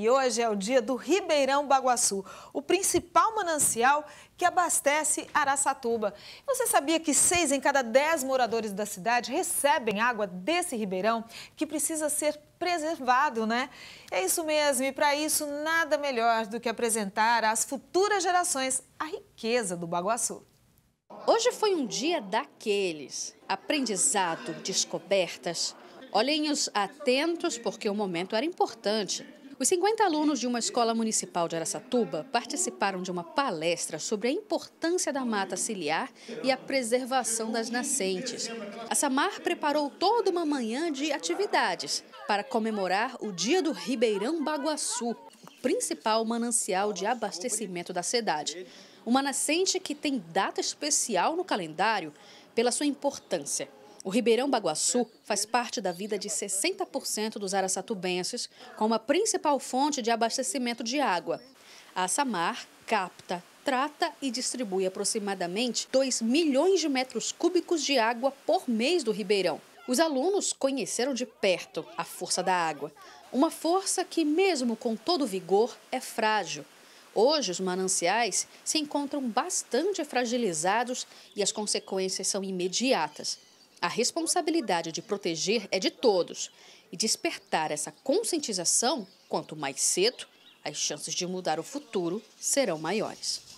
E hoje é o dia do Ribeirão Baguaçu, o principal manancial que abastece Araçatuba. Você sabia que seis em cada dez moradores da cidade recebem água desse ribeirão que precisa ser preservado, né? É isso mesmo, e para isso nada melhor do que apresentar às futuras gerações a riqueza do Baguaçu. Hoje foi um dia daqueles. Aprendizado, descobertas. Olhinhos atentos, porque o momento era importante. Os 50 alunos de uma escola municipal de Araçatuba participaram de uma palestra sobre a importância da mata ciliar e a preservação das nascentes. A Samar preparou toda uma manhã de atividades para comemorar o Dia do Ribeirão Baguaçu, o principal manancial de abastecimento da cidade. Uma nascente que tem data especial no calendário pela sua importância. O Ribeirão Baguaçu faz parte da vida de 60% dos araçatubenses, como a principal fonte de abastecimento de água. A Samar capta, trata e distribui aproximadamente 2 milhões de metros cúbicos de água por mês do Ribeirão. Os alunos conheceram de perto a força da água, uma força que, mesmo com todo vigor, é frágil. Hoje, os mananciais se encontram bastante fragilizados e as consequências são imediatas. A responsabilidade de proteger é de todos e despertar essa conscientização, quanto mais cedo, as chances de mudar o futuro serão maiores.